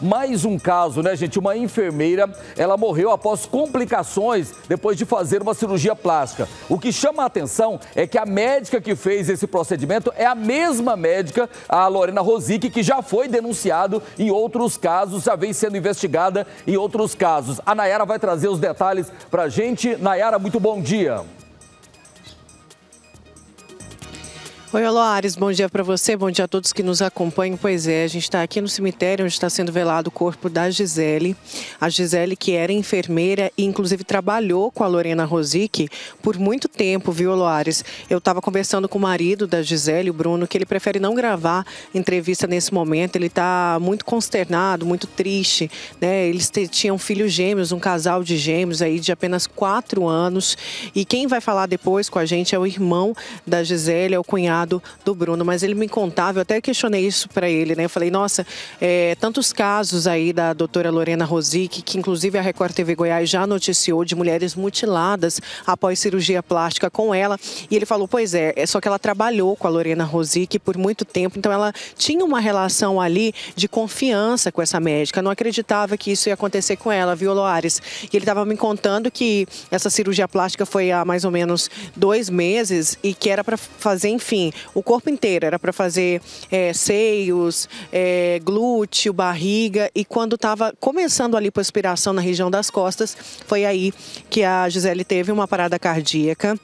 Mais um caso, né, gente? Uma enfermeira, ela morreu após complicações depois de fazer uma cirurgia plástica. O que chama a atenção é que a médica que fez esse procedimento é a mesma médica, a Lorena Rosic, que já foi denunciado em outros casos, já vem sendo investigada em outros casos. A Nayara vai trazer os detalhes pra gente. Nayara, muito bom dia. Oi, Aloares, bom dia para você, bom dia a todos que nos acompanham. Pois é, a gente está aqui no cemitério onde está sendo velado o corpo da Gisele. A Gisele, que era enfermeira e inclusive trabalhou com a Lorena Rosic por muito tempo, viu, Aloares? Eu estava conversando com o marido da Gisele, o Bruno, que ele prefere não gravar entrevista nesse momento. Ele está muito consternado, muito triste, né? Eles tinham filhos gêmeos, um casal de gêmeos aí de apenas quatro anos. E quem vai falar depois com a gente é o irmão da Gisele, é o cunhado do Bruno, mas ele me contava, eu até questionei isso para ele, né? Eu falei, nossa, é, tantos casos aí da doutora Lorena Rosic, que inclusive a Record TV Goiás já noticiou de mulheres mutiladas após cirurgia plástica com ela. E ele falou, pois é, é só que ela trabalhou com a Lorena Rosic por muito tempo, então ela tinha uma relação ali de confiança com essa médica, não acreditava que isso ia acontecer com ela, viu, Loares? E ele estava me contando que essa cirurgia plástica foi há mais ou menos dois meses e que era para fazer, enfim, Assim, o corpo inteiro. Era para fazer é, seios, é, glúteo, barriga. E quando estava começando ali a expiração na região das costas, foi aí que a Gisele teve uma parada cardíaca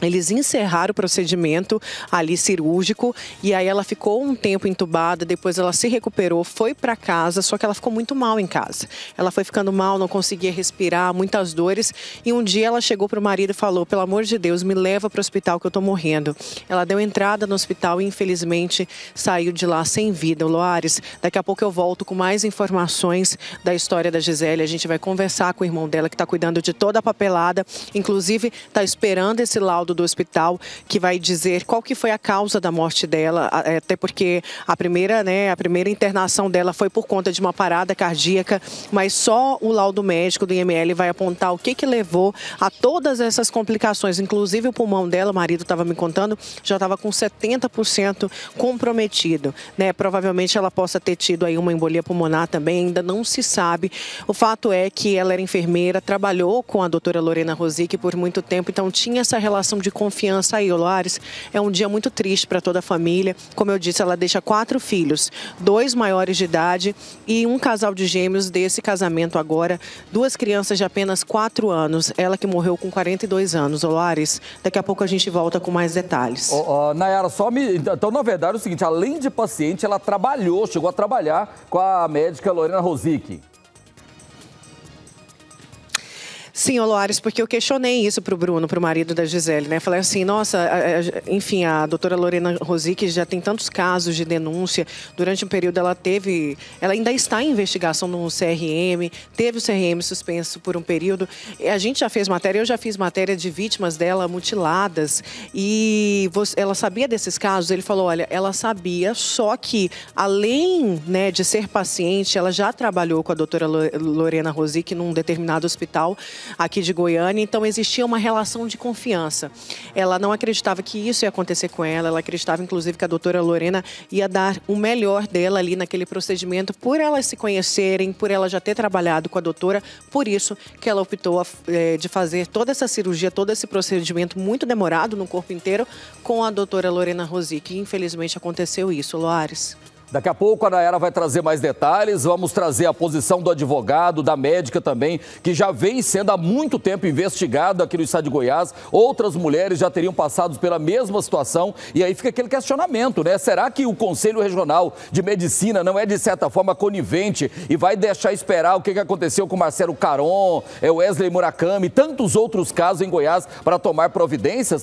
eles encerraram o procedimento ali cirúrgico e aí ela ficou um tempo entubada, depois ela se recuperou, foi para casa, só que ela ficou muito mal em casa. Ela foi ficando mal, não conseguia respirar, muitas dores, e um dia ela chegou pro marido e falou: "Pelo amor de Deus, me leva pro hospital que eu estou morrendo". Ela deu entrada no hospital e infelizmente saiu de lá sem vida. Loares, daqui a pouco eu volto com mais informações da história da Gisele. A gente vai conversar com o irmão dela que está cuidando de toda a papelada, inclusive está esperando esse laudo laudo do hospital que vai dizer qual que foi a causa da morte dela, é, até porque a primeira, né, a primeira internação dela foi por conta de uma parada cardíaca, mas só o laudo médico do IML vai apontar o que que levou a todas essas complicações, inclusive o pulmão dela, o marido estava me contando, já estava com 70% comprometido, né? Provavelmente ela possa ter tido aí uma embolia pulmonar também, ainda não se sabe. O fato é que ela era enfermeira, trabalhou com a doutora Lorena Rosic por muito tempo, então tinha essa relação máximo de confiança aí, Loares. É um dia muito triste para toda a família. Como eu disse, ela deixa quatro filhos, dois maiores de idade e um casal de gêmeos desse casamento agora, duas crianças de apenas quatro anos. Ela que morreu com 42 anos, Loares. Daqui a pouco a gente volta com mais detalhes. Oh, oh, Nayara, só me. Então, então, na verdade, é o seguinte: além de paciente, ela trabalhou, chegou a trabalhar com a médica Lorena Rosic. Sim, Oloares, porque eu questionei isso para o Bruno, para o marido da Gisele, né? Falei assim, nossa, enfim, a doutora Lorena Rosi, que já tem tantos casos de denúncia, durante um período ela teve, ela ainda está em investigação no CRM, teve o CRM suspenso por um período. A gente já fez matéria, eu já fiz matéria de vítimas dela mutiladas e você, ela sabia desses casos? Ele falou, olha, ela sabia, só que além né, de ser paciente, ela já trabalhou com a doutora Lorena Rosi, que num determinado hospital aqui de Goiânia, então existia uma relação de confiança. Ela não acreditava que isso ia acontecer com ela, ela acreditava inclusive que a doutora Lorena ia dar o melhor dela ali naquele procedimento, por elas se conhecerem, por ela já ter trabalhado com a doutora, por isso que ela optou eh, de fazer toda essa cirurgia, todo esse procedimento muito demorado no corpo inteiro com a doutora Lorena Rosi, que infelizmente aconteceu isso, Loares. Daqui a pouco a Nayara vai trazer mais detalhes. Vamos trazer a posição do advogado, da médica também, que já vem sendo há muito tempo investigado aqui no estado de Goiás. Outras mulheres já teriam passado pela mesma situação. E aí fica aquele questionamento, né? Será que o Conselho Regional de Medicina não é, de certa forma, conivente e vai deixar esperar o que aconteceu com Marcelo Caron, eh, Wesley Murakami e tantos outros casos em Goiás para tomar providências?